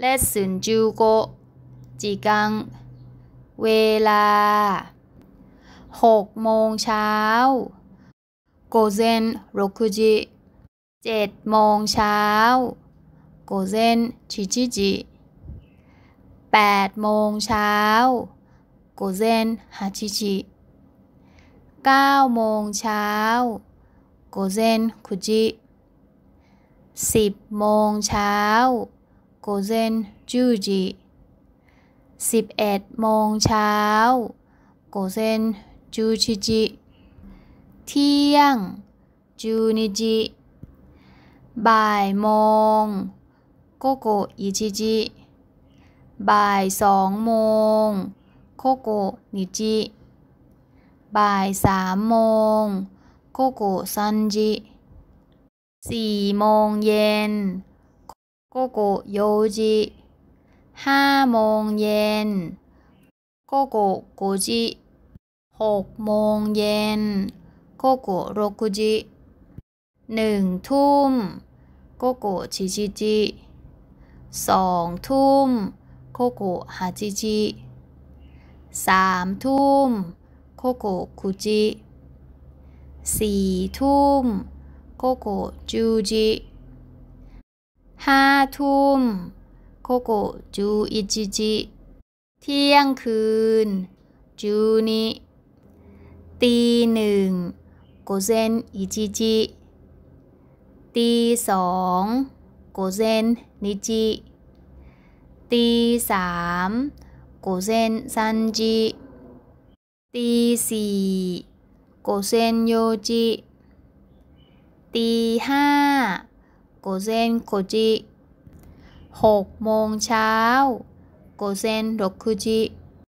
เลสุนจูโกจิกังเวลาหกโมงเช้าโกเซนโรคุจิเจ็ดโมงเช้าโกเซนชิจิจิแปดโมงเช้าโกเซนฮาชิจิเก้าโมงเช้าโกเซนคุจิสิบโมงเช้ากเซสิบเอ11โมงเช้ากเซนูชิจิเที่ยงจูนิจิ บ่ายโมงโโกิชิจิ บ่ายสองโมงโคโกนิจิ บ่ายสามโมงโคโกซันจิสี่โมงเย็นโกโกโยจิห้าโมงเย็นโกโกโกจิหกโมงเย็นโกโกโรกุจิหนึ่งทุ่มโกโกชิจิจิสองทุ่มก็กกฮาจิจิสามทุ่มกคโกคูจิสี่ทุ่มกคโกจูจิห้าทุ่ม โคโกจูอิจิจิ เที่ยงคืน จูนิตีหนึ่งโกเซนอิจิจิตีสองโกเซนนิจิตีสามโกเซนซันจิตีสี่โกเซนโยจิตีห้าโกเซนโคจิหกโมงเช้าโกเซนโรคุจิ